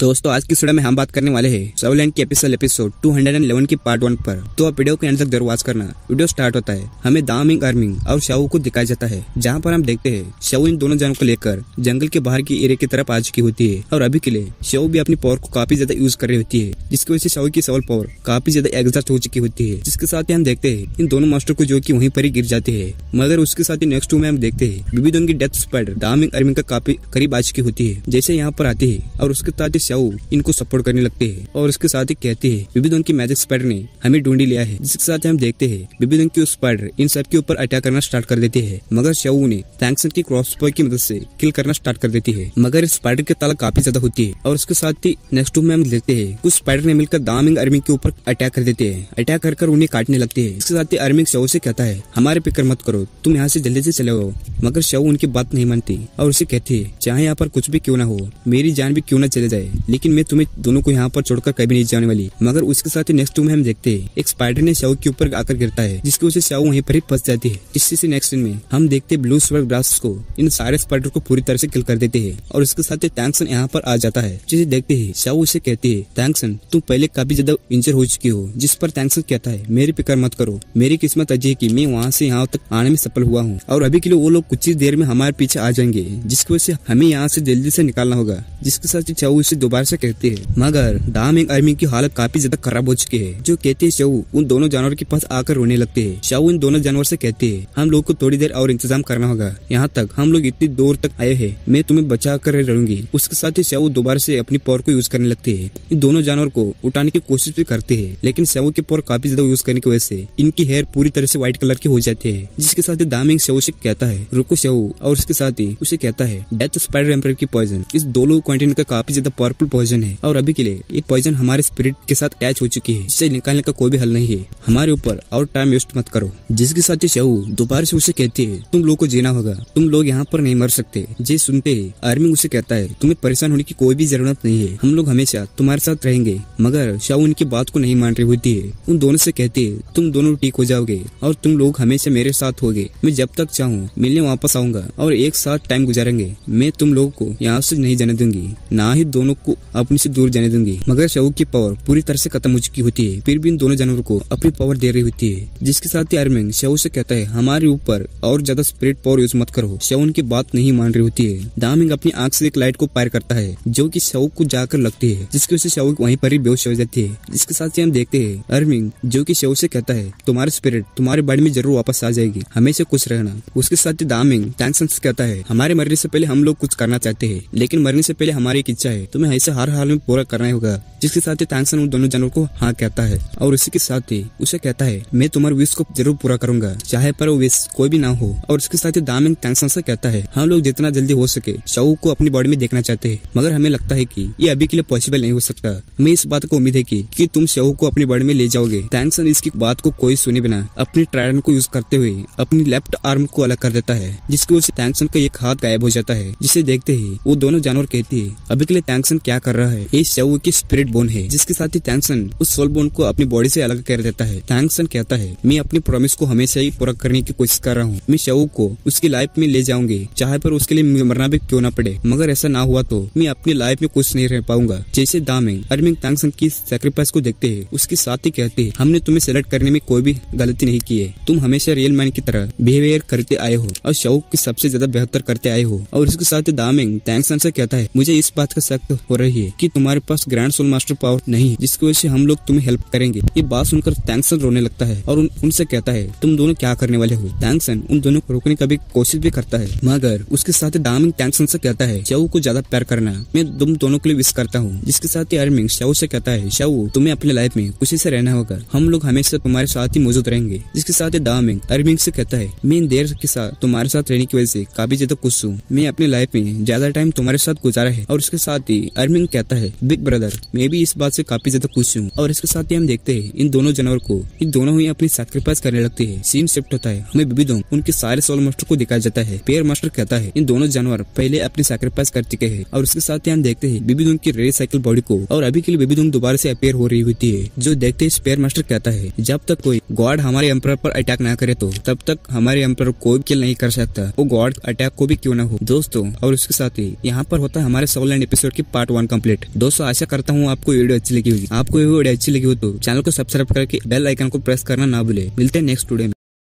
दोस्तों आज की स्टूडियो में हम बात करने वाले हैं सवलैंड के एपिसल एपिसोड 211 की पार्ट वन पर तो आप वीडियो के अंदर तक करना वीडियो स्टार्ट होता है हमें दामिंग अर्मिंग और शाहू को दिखाया जाता है जहाँ पर हम देखते हैं शाहू इन दोनों जनों को लेकर जंगल के बाहर की एरिया की तरफ आ चुकी होती है और अभी के लिए शाहू भी अपनी पावर को काफी ज्यादा यूज कर रही होती है जिसकी वजह से शाहू की सवल पावर काफी ज्यादा एग्जॉस्ट हो चुकी होती है जिसके साथ ही हम देखते हैं इन दोनों मास्टर को जो की वहीं पर ही गिर जाते हैं मगर उसके साथ ही नेक्स्ट टू में हम देखते हैं बीबी दोन की डेथ स्पर्ट दामिंग अर्मिंग का काफी करीब आ चुकी होती है जैसे यहाँ पर आती है और उसके साथ ही स्याओ इनको सपोर्ट करने लगते हैं और उसके साथ ही कहते हैं विभिन्न की मैजिक स्पाइडर ने हमें ढूंढी लिया है जिसके साथ हम देखते हैं विभिन्न की स्पाइडर इन सब के ऊपर अटैक करना स्टार्ट कर देती है मगर श्याओ ने थैंक्सन की क्रॉस की मदद से किल करना स्टार्ट कर देती है मगर स्पाइडर की ताला काफी ज्यादा होती है और उसके साथ ही नेक्स्ट टू में हम देखते हैं कुछ स्पाइडर ने मिलकर दामिंग अर्मिंग के ऊपर अटैक कर देते हैं अटैक कर कर उन्हें काटने लगते हैं इसके साथ ही अर्मिंग शव से कहता है हमारे फिक्र मत करो तुम यहाँ से जल्दी से चले जाओ मगर शव उनकी बात नहीं मानती और उसे कहती है चाहे यहाँ पर कुछ भी क्यों ना हो मेरी जान भी क्यों ना चले जाए लेकिन मैं तुम्हें दोनों को यहाँ पर छोड़कर कभी नहीं जाने वाली मगर उसके साथ ही नेक्स्ट में हम देखते हैं एक स्पाइडर ने शाहू के ऊपर आकर गिरता है जिसकी वजह से शाहू वहीं पर ही फंस जाती है से नेक्स्ट में हम देखते हैं ब्लू स्वर्ग ब्रास को इन सारे स्पाइडर को पूरी तरह से किल कर देते हैं और उसके साथ ही टैंकसन यहाँ पर आ जाता है जिसे देखते ही शाहू उसे कहते है टैंक्सन तुम पहले काफी ज्यादा इंजर हो चुकी हो जिस पर टैंक्सन कहता है मेरी फिक्र मत करो मेरी किस्मत अजी है की मैं वहाँ ऐसी यहाँ तक आने में सफल हुआ हूँ और अभी के लिए वो लोग कुछ ही देर में हमारे पीछे आ जाएंगे जिसकी वजह से हमें यहाँ से जल्दी से निकालना होगा जिसके साथ चाहू उसे दोबारा से कहते हैं मगर दामिंग आर्मी की हालत काफी ज्यादा खराब हो चुकी है जो कहते हैं शव उन दोनों जानवर के पास आकर रोने लगते है शव उन दोनों जानवर से कहते हैं हम लोग को थोड़ी देर और इंतजाम करना होगा यहाँ तक हम लोग इतनी दूर तक आए हैं मैं तुम्हें बचा कर रहूंगी उसके साथ ही शव दोबारा से अपनी पौर को यूज करने लगते है इन दोनों जानवर को उठाने की कोशिश भी करते है लेकिन शव के पौर काफी ज्यादा यूज करने की वजह से इनकी हेयर पूरी तरह से व्हाइट कलर की हो जाते हैं जिसके साथ ही दामिंग शव से कहता है रुको शव और उसके साथ ही उसे कहता है डेथ स्पाइडर एम्पर की पॉइजन इस दोनों क्वेंटिन का काफी ज्यादा पावरफुल पॉइजन है और अभी के लिए ये पॉइजन हमारे स्पिरिट के साथ अटैच हो चुकी है इसे निकालने का कोई भी हल नहीं है हमारे ऊपर और टाइम वेस्ट मत करो जिसके साथ ये शहू दोबारा से उसे कहती है तुम लोग को जीना होगा तुम लोग यहाँ पर नहीं मर सकते जे सुनते है आर्मी उसे कहता है तुम्हें परेशान होने की कोई भी जरूरत नहीं है हम लोग हमेशा तुम्हारे साथ रहेंगे मगर शाहू उनकी बात को नहीं मान रही होती है उन दोनों से कहती है तुम दोनों ठीक हो जाओगे और तुम लोग हमेशा मेरे साथ हो मैं जब तक चाहूँ मिलने वापस आऊंगा और एक साथ टाइम गुजारेंगे मैं तुम लोगों को यहाँ से नहीं जाने दूंगी ना ही दोनों को अपने से दूर जाने देंगे मगर शव की पावर पूरी तरह से खत्म हो चुकी होती है फिर भी इन दोनों जानवरों को अपनी पावर दे रही होती है जिसके साथ ही आर्मिंग शव से कहता है हमारे ऊपर और ज्यादा स्प्रेड पावर यूज मत करो शव उनकी बात नहीं मान रही होती है दामिंग अपनी आँख से एक लाइट को पार करता है जो की शव को जाकर लगती है जिसकी वजह से शव वही पर ही बेहोश हो जाती है इसके साथ ही हम देखते हैं अर्मिंग जो की शव से कहता है तुम्हारे स्पिरिट तुम्हारे बॉडी में जरूर वापस आ जाएगी हमेशा खुश रहना उसके साथ ही दामिंग टैंसन कहता है हमारे मरने से पहले हम लोग कुछ करना चाहते हैं लेकिन मरने से पहले हमारी एक इच्छा है तुम्हें है इसे हर हाल में पूरा करना होगा जिसके साथ ही थैंक्स उन दोनों जानवरों को हाँ कहता है और उसी के साथ ही उसे कहता है मैं तुम्हारे विश को जरूर पूरा करूंगा चाहे पर विश कोई भी ना हो और उसके साथ ही दामिन थैंक्सन से कहता है हम लोग जितना जल्दी हो सके शाहू को अपनी बॉडी में देखना चाहते है मगर हमें लगता है की ये अभी के लिए पॉसिबल नहीं हो सकता हमें इस बात को उम्मीद है की कि तुम शाहू को अपनी बॉडी में ले जाओगे टैंसन इसकी बात को कोई सुने बिना अपने ट्रायन को यूज करते हुए अपनी लेफ्ट आर्म को अलग कर देता है जिसकी वजह से थैंक्सन का एक हाथ गायब हो जाता है जिसे देखते ही वो दोनों जानवर कहती है अभी के लिए टैंसन क्या कर रहा है ये शव की स्पिरिट बोन है जिसके साथ ही थैंक्सन उस सोल बोन को अपनी बॉडी से अलग कर देता है थैंक्सन कहता है मैं अपनी प्रोमिस को हमेशा ही पूरा करने की कोशिश कर रहा हूँ मैं शव को उसकी लाइफ में ले जाऊंगी चाहे पर उसके लिए मरना भी क्यों ना पड़े मगर ऐसा ना हुआ तो मैं अपनी लाइफ में कुछ नहीं रह पाऊंगा जैसे दामिंग अर्मिंग थैंक्सन की सेक्रीफाइस को देखते है उसके साथ ही कहते है हमने तुम्हें सेलेक्ट करने में कोई भी गलती नहीं की है तुम हमेशा रियल मैन की तरह बिहेवियर करते आए हो और शव की सबसे ज्यादा बेहतर करते आए हो और उसके साथ दामिंग थैंक्सन से कहता है मुझे इस बात का सख्त हो रही है कि तुम्हारे पास ग्रैंड सोल मास्टर पावर नहीं है जिसकी वजह से हम लोग तुम्हें हेल्प करेंगे ये बात सुनकर थैंक्सन रोने लगता है और उन, उनसे कहता है तुम दोनों क्या करने वाले हो थैंक्सन उन दोनों को रोकने का भी कोशिश भी करता है मगर उसके साथ डामिंग थैंक्सन से कहता है शाहू को ज्यादा प्यार करना मैं तुम दोनों के लिए विश करता हूँ जिसके साथ अर्मिंग शाहू से कहता है शाहू तुम्हें अपने लाइफ में खुशी से रहना होगा हम लोग हमेशा तुम्हारे साथ ही मौजूद रहेंगे जिसके साथ डामिंग अर्मिंग से कहता है मैं देर के साथ तुम्हारे साथ रहने की वजह से काफी ज्यादा खुश हूँ मैं अपनी लाइफ में ज्यादा टाइम तुम्हारे साथ गुजारा है और उसके साथ ही अर्मिंग कहता है बिग ब्रदर मैं भी इस बात से काफी ज्यादा खुश हूँ और इसके साथ ही हम देखते हैं इन दोनों जानवर को इन दोनों ही अपनी सैक्रीफाइस करने लगते हैं सीम शिफ्ट होता है हमें बिबी दोंग उनके सारे सोल मास्टर को दिखाया जाता है पेयर मास्टर कहता है इन दोनों जानवर पहले अपनी सैक्रीफाइस कर चुके हैं और उसके साथ ही हम देखते हैं बिबी दोंग की रेड साइकिल बॉडी को और अभी के लिए बिबी दोंग दोबारा से अपेयर हो रही होती है जो देखते ही पेयर मास्टर कहता है जब तक कोई गॉड हमारे एम्पर पर अटैक न करे तो तब तक हमारे एम्पर कोई किल नहीं कर सकता वो गॉड अटैक को भी क्यों ना हो दोस्तों और उसके साथ ही यहाँ पर होता है हमारे सोलैंड एपिसोड की पार्ट पार्ट वन कम्प्लीट दोस्तों आशा करता हूँ आपको वीडियो अच्छी लगी होगी आपको वीडियो अच्छी लगी हो तो चैनल को सब्सक्राइब करके बेल आइकन को प्रेस करना ना भूले मिलते हैं नेक्स्ट वीडियो में